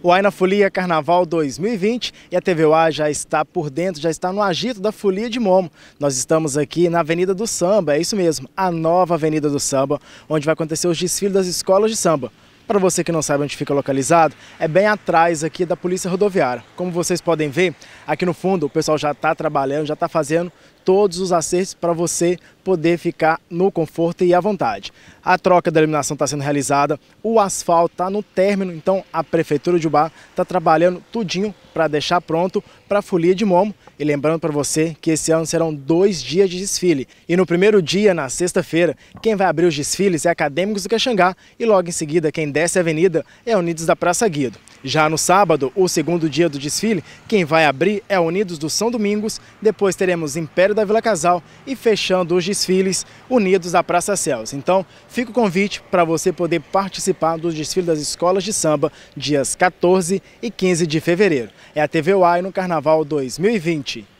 O Aina na Folia Carnaval 2020 e a TVUA já está por dentro, já está no agito da Folia de Momo. Nós estamos aqui na Avenida do Samba, é isso mesmo, a nova Avenida do Samba, onde vai acontecer os desfiles das escolas de samba. Para você que não sabe onde fica localizado, é bem atrás aqui da Polícia Rodoviária. Como vocês podem ver, aqui no fundo o pessoal já está trabalhando, já está fazendo todos os acertos para você poder ficar no conforto e à vontade. A troca da iluminação está sendo realizada, o asfalto está no término, então a Prefeitura de Ubar está trabalhando tudinho para deixar pronto para a Folia de Momo. E lembrando para você que esse ano serão dois dias de desfile. E no primeiro dia, na sexta-feira, quem vai abrir os desfiles é Acadêmicos do Caxangá e logo em seguida quem desce a avenida é Unidos da Praça Guido. Já no sábado, o segundo dia do desfile, quem vai abrir é Unidos do São Domingos, depois teremos Império da Vila Casal e fechando os desfiles Unidos da Praça Celso. Então, fica o convite para você poder participar do desfile das escolas de samba dias 14 e 15 de fevereiro. É a TV UAI no Carnaval 2020.